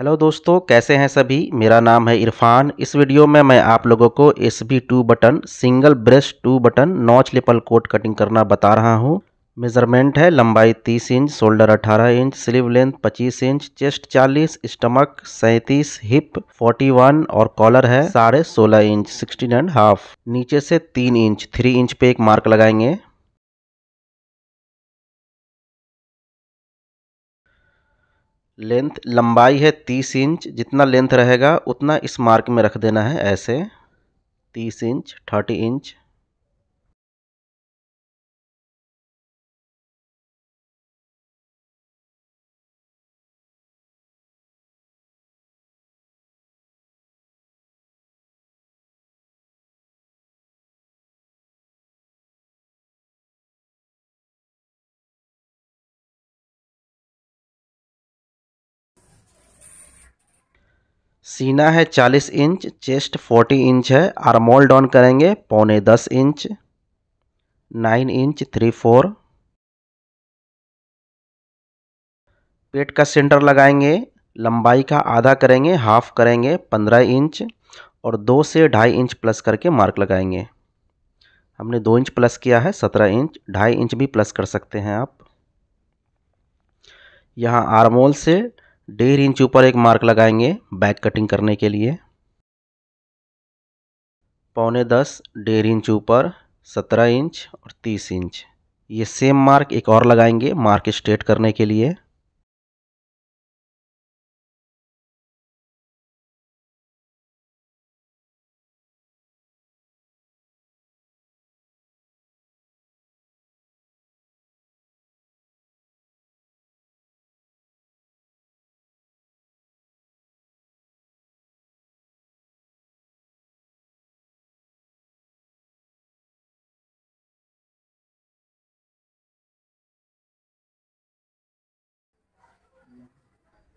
hello दोस्तों कैसे हैं सभी मेरा नाम है इरफान इस वीडियो में मैं आप लोगों को S B two button single breast two button notch lapel coat cutting करना बता रहा हूं मेज़रमेंट है लंबाई 30 inch shoulder 18 inch sleeve length 25 inch chest 40 stomach 37 hip 41 और कॉलर है साढ़े सोलह इंच सिक्सटीन एंड हाफ नीचे से तीन इंच थ्री इंच पे एक मार्क लगाएंगे लेंथ लंबाई है तीस इंच जितना लेंथ रहेगा उतना इस मार्क में रख देना है ऐसे तीस इंच थर्टी इंच सीना है चालीस इंच चेस्ट फोर्टी इंच है आर्मोल डाउन करेंगे पौने दस inch nine inch three four पेट का सेंटर लगाएंगे लंबाई का आधा करेंगे हाफ करेंगे पंद्रह इंच और दो से ढाई इंच प्लस करके मार्क लगाएंगे हमने दो इंच प्लस किया है सत्रह इंच ढाई इंच भी प्लस कर सकते हैं आप यहाँ आरमोल से डेढ़ इंच ऊपर एक मार्क लगाएंगे बैक कटिंग करने के लिए पौने दस डेढ़ इंच ऊपर सत्रह इंच और तीस इंच ये सेम मार्क एक और लगाएंगे मार्क स्ट्रेट करने के लिए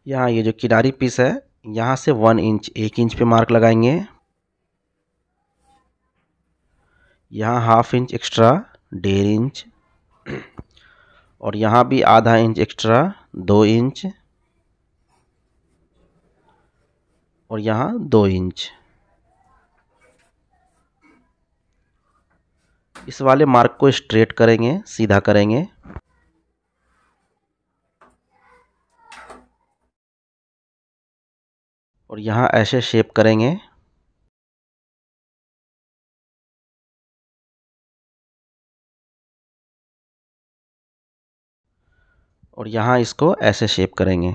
यहाँ ये जो किनारी पीस है यहाँ से वन इंच एक इंच पे मार्क लगाएंगे यहाँ हाफ इंच एक्स्ट्रा डेढ़ इंच और यहाँ भी आधा इंच एक्स्ट्रा दो इंच और यहाँ दो इंच इस वाले मार्क को स्ट्रेट करेंगे सीधा करेंगे और यहाँ ऐसे शेप करेंगे और यहाँ इसको ऐसे शेप करेंगे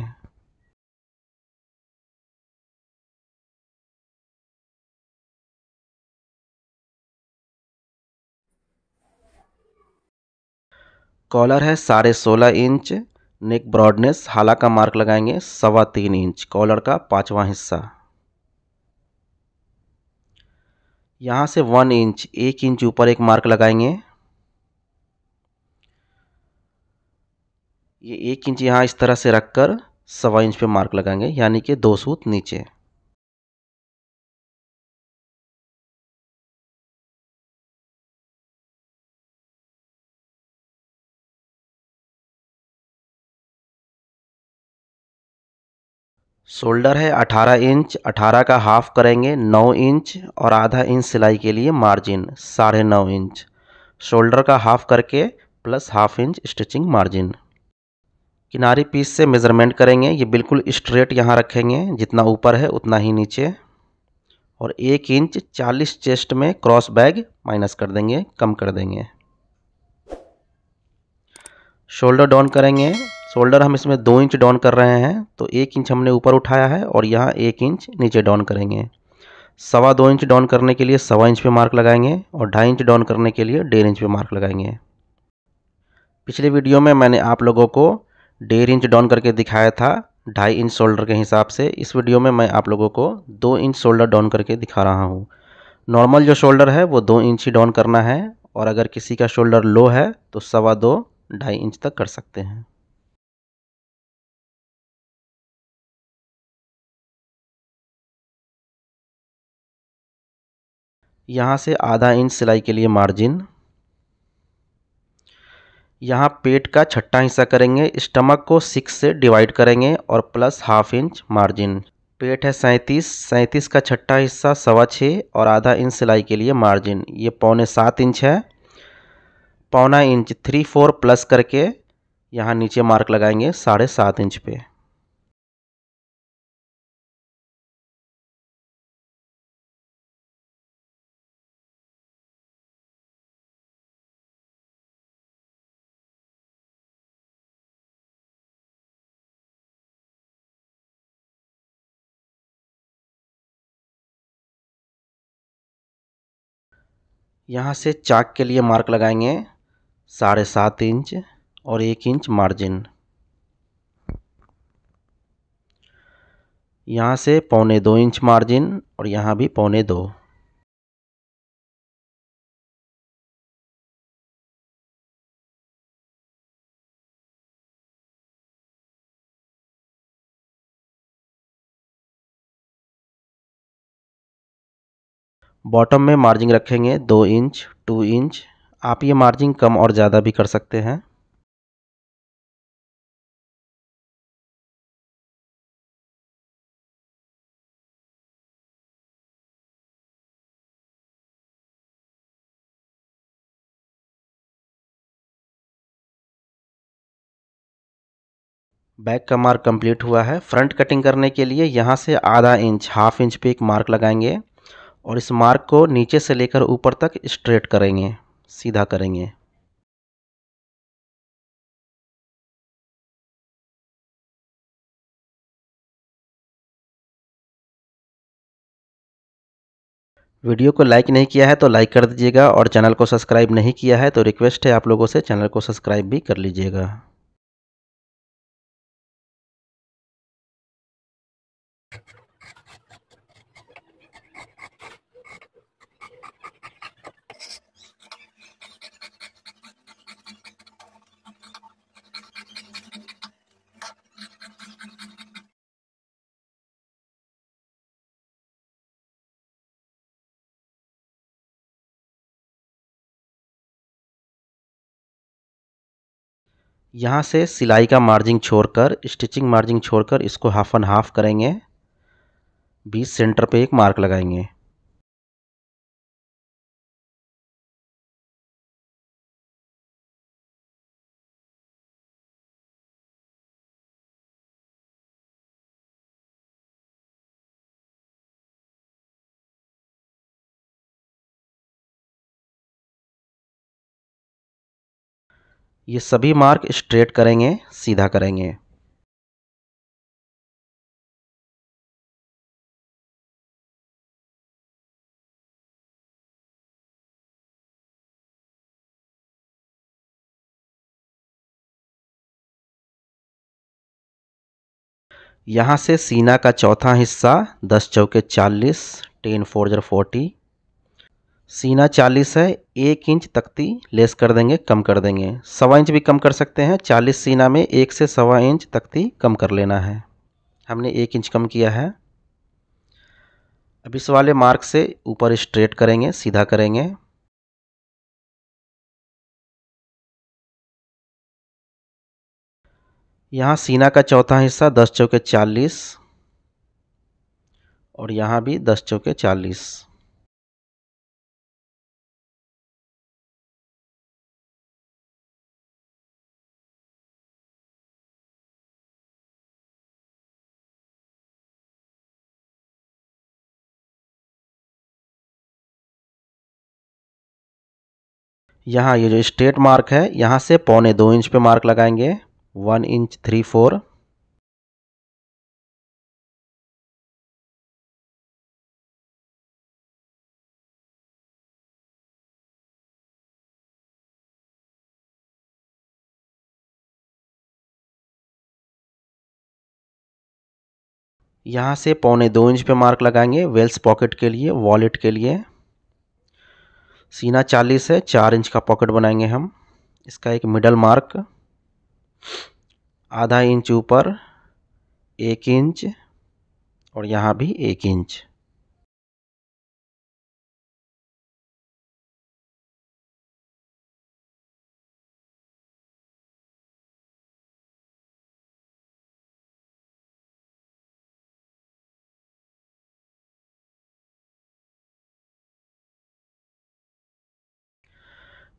कॉलर है साढ़े सोलह इंच नेक ब्रॉडनेस हाला का मार्क लगाएंगे सवा तीन इंच कॉलर का पांचवा हिस्सा यहां से वन इंच एक इंच ऊपर एक मार्क लगाएंगे ये एक इंच यहां इस तरह से रखकर सवा इंच पे मार्क लगाएंगे यानी कि दो सूत नीचे शोल्डर है 18 इंच 18 का हाफ करेंगे 9 इंच और आधा इंच सिलाई के लिए मार्जिन साढ़े नौ इंच शोल्डर का हाफ करके plus half inch stitching margin किनारी पीस से मेज़रमेंट करेंगे ये बिल्कुल स्ट्रेट यहाँ रखेंगे जितना ऊपर है उतना ही नीचे और एक इंच चालीस चेस्ट में क्रॉस बैग माइनस कर देंगे कम कर देंगे शोल्डर डाउन करेंगे शोल्डर हम इसमें दो इंच डाउन कर रहे हैं तो एक इंच हमने ऊपर उठाया है और यहाँ एक इंच नीचे डाउन करेंगे सवा दो इंच डाउन करने के लिए सवा इंच पे मार्क लगाएंगे और ढाई इंच डाउन करने के लिए डेढ़ इंच पे मार्क लगाएंगे पिछले वीडियो में मैंने आप लोगों को डेढ़ इंच डाउन करके दिखाया था ढाई इंच शोल्डर के हिसाब से इस वीडियो में मैं आप लोगों को दो इंच शोल्डर डाउन करके दिखा रहा हूँ नॉर्मल जो शोल्डर है वो दो इंच ही डाउन करना है और अगर किसी का शोल्डर लो है तो सवा दो ढाई इंच तक कर सकते हैं यहाँ से आधा इंच सिलाई के लिए मार्जिन यहाँ पेट का छठा हिस्सा करेंगे स्टमक को सिक्स से डिवाइड करेंगे और प्लस हाफ इंच मार्जिन पेट है सैंतीस सैंतीस का छठा हिस्सा सवा छः और आधा इंच सिलाई के लिए मार्जिन ये पौने सात इंच है पौना इंच थ्री फोर प्लस करके यहाँ नीचे मार्क लगाएंगे साढ़े सात इंच पे यहाँ से चाक के लिए मार्क लगाएंगे साढ़े सात इंच और एक इंच मार्जिन यहाँ से पौने दो इंच मार्जिन और यहाँ भी पौने दो बॉटम में मार्जिंग रखेंगे दो इंच टू इंच आप ये मार्जिंग कम और ज़्यादा भी कर सकते हैं बैक का मार्क कंप्लीट हुआ है फ्रंट कटिंग करने के लिए यहाँ से आधा इंच हाफ इंच पे एक मार्क लगाएंगे और इस मार्क को नीचे से लेकर ऊपर तक स्ट्रेट करेंगे सीधा करेंगे वीडियो को लाइक नहीं किया है तो लाइक कर दीजिएगा और चैनल को सब्सक्राइब नहीं किया है तो रिक्वेस्ट है आप लोगों से चैनल को सब्सक्राइब भी कर लीजिएगा यहाँ से सिलाई का मार्जिन छोड़कर स्टिचिंग मार्जिन छोड़कर इसको हाफ एंड हाफ करेंगे बीच सेंटर पे एक मार्क लगाएंगे ये सभी मार्क स्ट्रेट करेंगे सीधा करेंगे यहाँ से सीना का चौथा हिस्सा दस चौके चालीस टेन फोर जर फोर्टी सीना चालीस है एक इंच तख्ती लेस कर देंगे कम कर देंगे सवा इंच भी कम कर सकते हैं चालीस सीना में एक से सवा इंच तख्ती कम कर लेना है हमने एक इंच कम किया है अब इस वाले मार्क से ऊपर स्ट्रेट करेंगे सीधा करेंगे यहाँ सीना का चौथा हिस्सा दस चौके चालीस और यहाँ भी दस चौके चालीस यहाँ ये जो स्ट्रेट मार्क है यहाँ से पौने दो इंच पे मार्क लगाएंगे वन इंच थ्री फोर यहाँ से पौने दो इंच पे मार्क लगाएंगे वेल्स पॉकेट के लिए वॉलेट के लिए सीना चालीस है चार इंच का पॉकेट बनाएंगे हम इसका एक मिडल मार्क आधा इंच ऊपर एक इंच और यहाँ भी एक इंच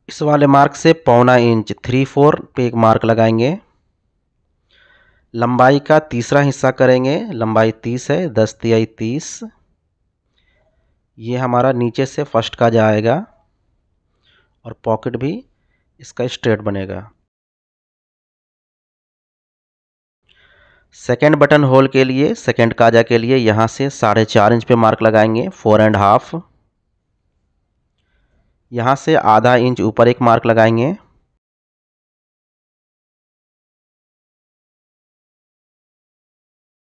इस वाले मार्क से पौना इंच थ्री फोर पे एक मार्क लगाएंगे लंबाई का तीसरा हिस्सा करेंगे लंबाई तीस है दस तिहाई तीस ये हमारा नीचे से फर्स्ट का जाएगा और पॉकेट भी इसका स्ट्रेट बनेगा सेकेंड बटन होल के लिए सेकेंड काजा के लिए यहाँ से साढ़े चार इंच पे मार्क लगाएंगे फोर एंड हाफ़ यहाँ से आधा इंच ऊपर एक मार्क लगाएंगे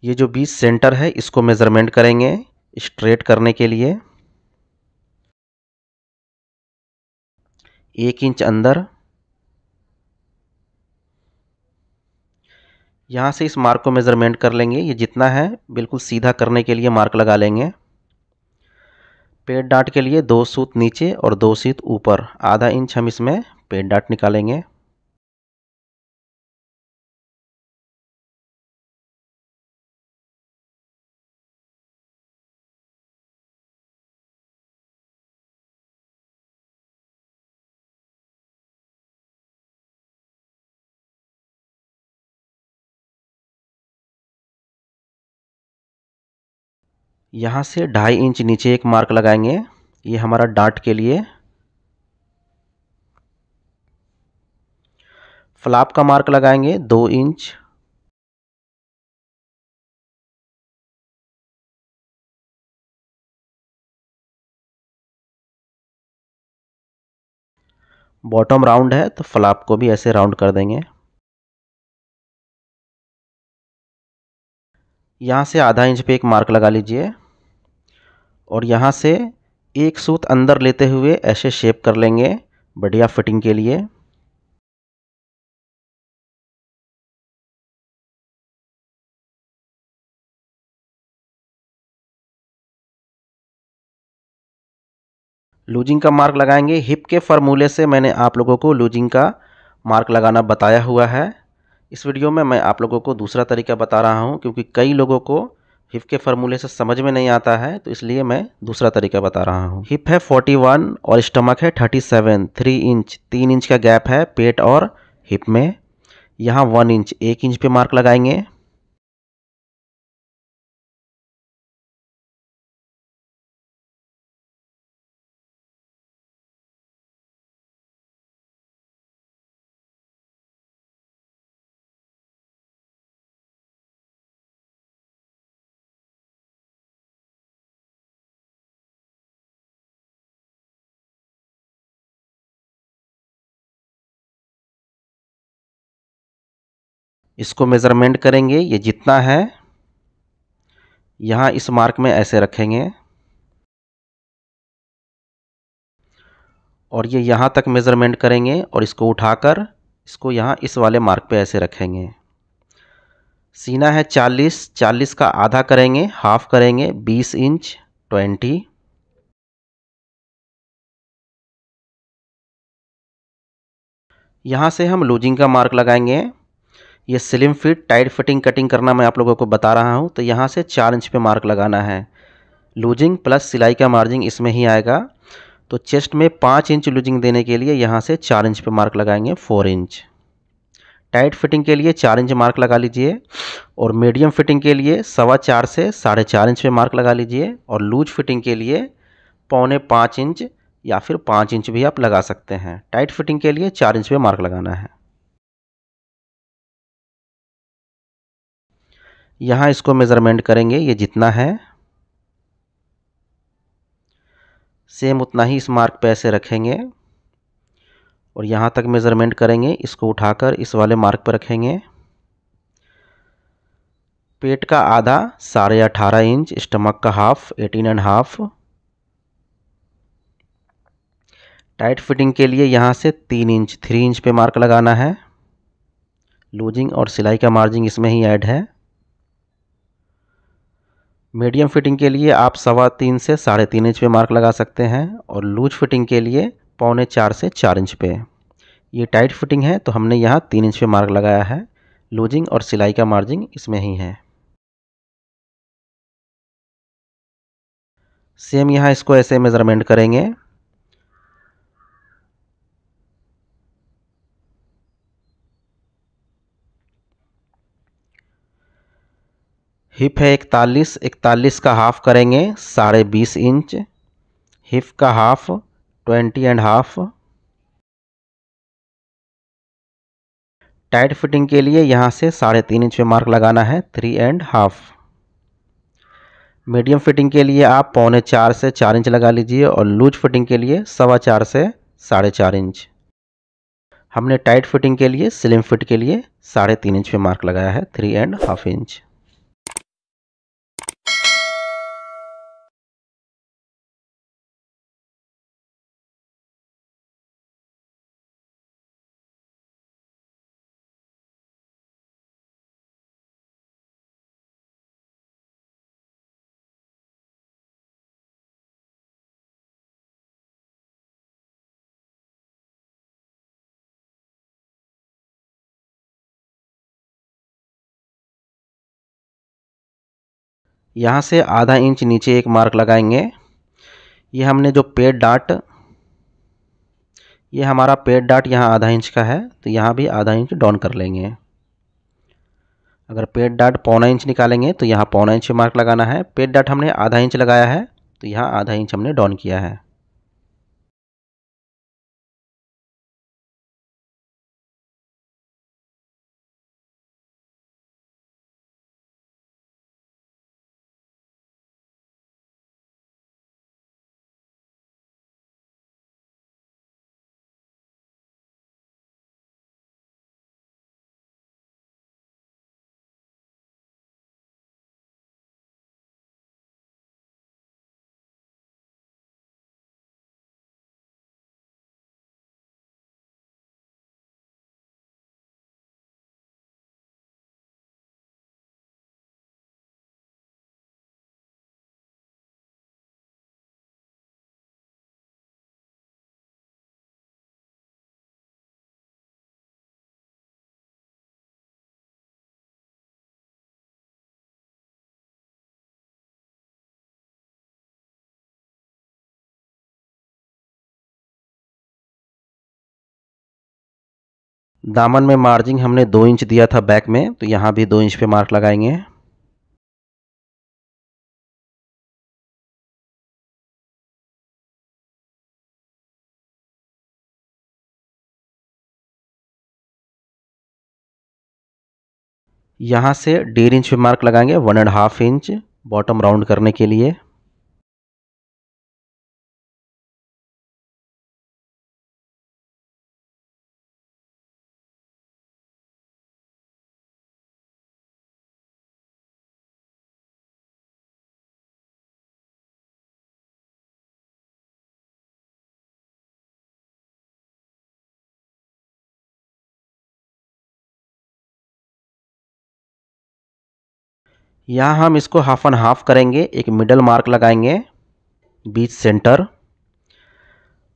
ये जो बीच सेंटर है इसको मेज़रमेंट करेंगे स्ट्रेट करने के लिए एक इंच अंदर यहाँ से इस मार्क को मेज़रमेंट कर लेंगे ये जितना है बिल्कुल सीधा करने के लिए मार्क लगा लेंगे पेट डाट के लिए दो सूत नीचे और दो सूत ऊपर आधा इंच हम इसमें पेट डाट निकालेंगे यहाँ से ढाई इंच नीचे एक मार्क लगाएंगे ये हमारा डार्ट के लिए फ्लाप का मार्क लगाएंगे दो इंच बॉटम राउंड है तो फ्लाप को भी ऐसे राउंड कर देंगे यहाँ से आधा इंच पे एक मार्क लगा लीजिए और यहाँ से एक सूत अंदर लेते हुए ऐसे शेप कर लेंगे बढ़िया फिटिंग के लिए लूजिंग का मार्क लगाएंगे हिप के फार्मूले से मैंने आप लोगों को लूजिंग का मार्क लगाना बताया हुआ है इस वीडियो में मैं आप लोगों को दूसरा तरीका बता रहा हूँ क्योंकि कई लोगों को हिप के फार्मूले से समझ में नहीं आता है तो इसलिए मैं दूसरा तरीका बता रहा हूँ हिप है 41 और स्टमक है 37 थ्री इंच तीन इंच का गैप है पेट और हिप में यहाँ वन इंच एक इंच पे मार्क लगाएंगे इसको मेज़रमेंट करेंगे ये जितना है यहाँ इस मार्क में ऐसे रखेंगे और ये यहाँ तक मेज़रमेंट करेंगे और इसको उठाकर इसको यहाँ इस वाले मार्क पे ऐसे रखेंगे सीना है 40 40 का आधा करेंगे हाफ करेंगे 20 इंच 20 यहाँ से हम लूजिंग का मार्क लगाएंगे ये slim fit tight fitting cutting करना मैं आप लोगों को बता रहा हूँ तो यहाँ से चार इंच पे मार्क लगाना है लूजिंग प्लस सिलाई का मार्जिंग इसमें ही आएगा तो चेस्ट में पाँच इंच लूजिंग देने के लिए यहाँ से चार इंच पे मार्क लगाएंगे फोर इंच टाइट फिटिंग के लिए चार इंच मार्क लगा लीजिए और मीडियम फिटिंग के लिए सवा चार से साढ़े चार इंच पे मार्क लगा लीजिए और लूज फिटिंग के लिए पौने पाँच इंच या फिर पाँच इंच भी आप लगा सकते हैं टाइट फिटिंग के लिए चार इंच पे मार्क लगाना है यहाँ इसको मेज़रमेंट करेंगे ये जितना है सेम उतना ही इस मार्क पे ऐसे रखेंगे और यहाँ तक मेज़रमेंट करेंगे इसको उठाकर इस वाले मार्क पर रखेंगे पेट का आधा साढ़े अठारह इंच स्टमक का half eighteen and half tight fitting के लिए यहाँ से तीन इंच थ्री इंच पे मार्क लगाना है लूजिंग और सिलाई का मार्जिंग इसमें ही ऐड है मीडियम फिटिंग के लिए आप सवा तीन से साढ़े तीन इंच पे मार्क लगा सकते हैं और लूज फिटिंग के लिए पौने चार से चार इंच पे ये टाइट फिटिंग है तो हमने यहाँ तीन इंच पे मार्क लगाया है लूजिंग और सिलाई का मार्जिंग इसमें ही है सेम यहाँ इसको ऐसे मेज़रमेंट करेंगे हिप है इकतालीस इकतालीस का हाफ़ करेंगे साढ़े बीस इंच हिप का half twenty and half tight fitting के लिए यहाँ से साढ़े तीन इंच पे मार्क लगाना है three and half medium fitting के लिए आप पौने चार से चार इंच लगा लीजिए और लूज फिटिंग के लिए सवा चार से साढ़े चार इंच हमने टाइट फिटिंग के लिए स्लिम फिट के लिए साढ़े तीन इंच पे मार्क लगाया है थ्री एंड हाफ इंच यहाँ से आधा इंच नीचे एक मार्क लगाएंगे ये हमने जो पेड़ डाट ये हमारा पेड़ डाट यहाँ आधा इंच का है तो यहाँ भी आधा इंच डाउन कर लेंगे अगर पेड़ डाट पौना इंच निकालेंगे तो यहाँ पौना इंच मार्क लगाना है पेड़ डाट हमने आधा इंच लगाया है तो यहाँ आधा इंच हमने डाउन किया है दामन में मार्जिंग हमने दो इंच दिया था बैक में तो यहाँ भी दो इंच पे मार्क लगाएंगे यहाँ से डेढ़ इंच पे मार्क लगाएंगे one and half inch bottom round करने के लिए यहाँ हम इसको हाफ एंड हाफ करेंगे एक मिडल मार्क लगाएंगे बीच सेंटर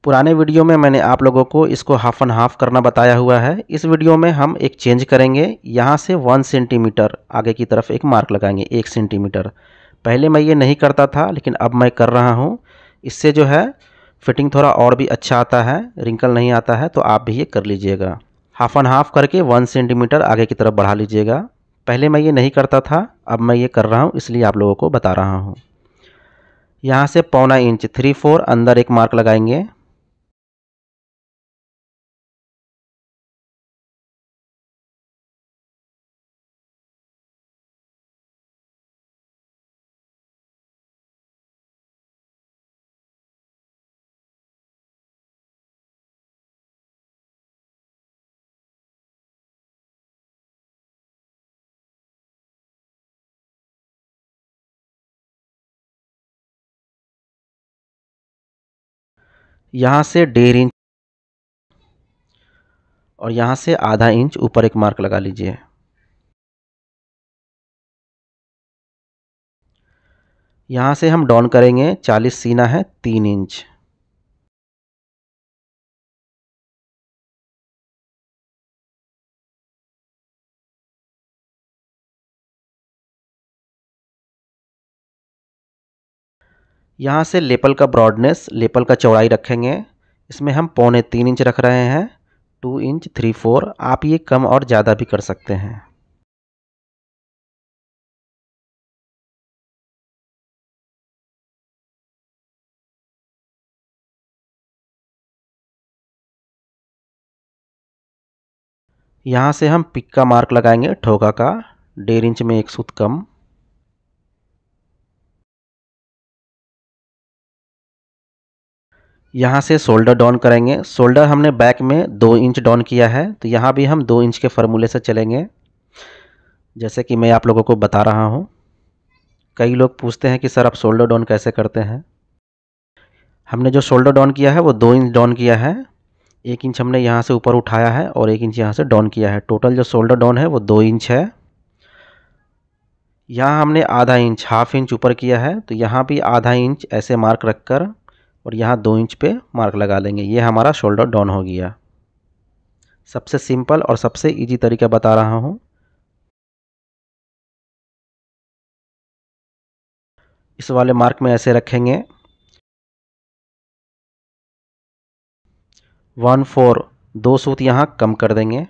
पुराने वीडियो में मैंने आप लोगों को इसको हाफ एंड हाफ करना बताया हुआ है इस वीडियो में हम एक चेंज करेंगे यहाँ से वन सेंटीमीटर आगे की तरफ एक मार्क लगाएंगे एक सेंटीमीटर पहले मैं ये नहीं करता था लेकिन अब मैं कर रहा हूँ इससे जो है फिटिंग थोड़ा और भी अच्छा आता है रिंकल नहीं आता है तो आप भी ये कर लीजिएगा हाफ एंड हाफ करके वन सेंटीमीटर आगे की तरफ बढ़ा लीजिएगा पहले मैं ये नहीं करता था अब मैं ये कर रहा हूँ इसलिए आप लोगों को बता रहा हूँ यहाँ से पौना इंच थ्री फोर अंदर एक मार्क लगाएंगे यहाँ से डेढ़ इंच और यहाँ से आधा इंच ऊपर एक मार्क लगा लीजिए यहाँ से हम डाउन करेंगे चालीस सीना है तीन इंच यहाँ से लेपल का ब्रॉडनेस लेपल का चौड़ाई रखेंगे इसमें हम पौने तीन इंच रख रहे हैं टू इंच थ्री फोर आप ये कम और ज़्यादा भी कर सकते हैं यहाँ से हम पिक का मार्क लगाएंगे ठोका का डेढ़ इंच में एक सूत कम यहाँ से शोल्डर डाउन करेंगे शोल्डर हमने बैक में दो इंच डाउन किया है तो यहाँ भी हम दो इंच के फार्मूले से चलेंगे जैसे कि मैं आप लोगों को बता रहा हूँ कई लोग पूछते हैं कि सर आप शोल्डर डाउन कैसे करते हैं हमने जो शोल्डर डाउन किया है वो दो इंच डाउन किया है एक इंच हमने यहाँ से ऊपर उठाया है और एक इंच यहाँ से डाउन किया है टोटल जो शोल्डर डाउन है वो दो इंच है यहाँ हमने आधा इंच हाफ इंच ऊपर किया है तो यहाँ भी आधा इंच ऐसे मार्क रख कर और यहाँ दो इंच पे मार्क लगा लेंगे ये हमारा शोल्डर डाउन हो गया सबसे सिंपल और सबसे इजी तरीका बता रहा हूँ इस वाले मार्क में ऐसे रखेंगे वन फोर दो सूत यहाँ कम कर देंगे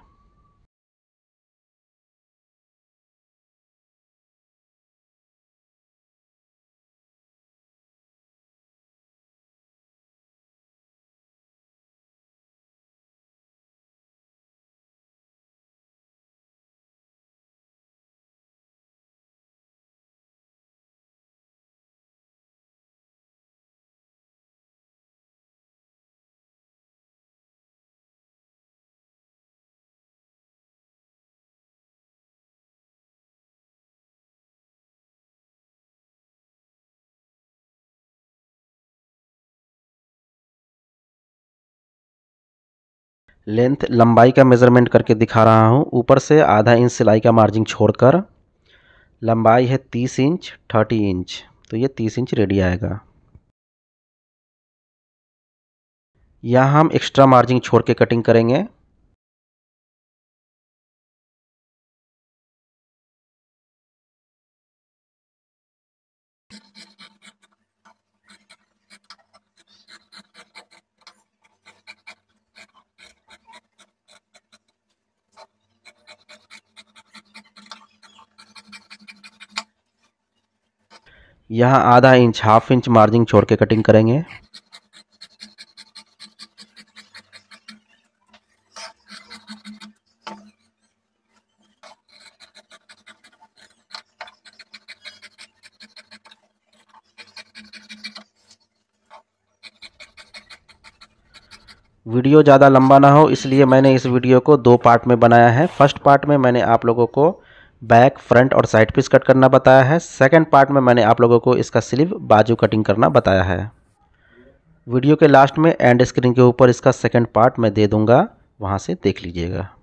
लेंथ लंबाई का मेज़रमेंट करके दिखा रहा हूँ ऊपर से आधा इंच सिलाई का मार्जिन छोड़कर लंबाई है तीस इंच थर्टी इंच तो ये तीस इंच रेडी आएगा यहाँ हम एक्स्ट्रा मार्जिन छोड़ के कटिंग करेंगे यहाँ आधा इंच हाफ इंच मार्जिन छोड़ के कटिंग करेंगे वीडियो ज़्यादा लंबा ना हो इसलिए मैंने इस वीडियो को दो पार्ट में बनाया है फर्स्ट पार्ट में मैंने आप लोगों को बैक फ्रंट और साइड पीस कट करना बताया है सेकंड पार्ट में मैंने आप लोगों को इसका स्लीव बाजू कटिंग करना बताया है वीडियो के लास्ट में एंड स्क्रीन के ऊपर इसका सेकंड पार्ट मैं दे दूंगा वहाँ से देख लीजिएगा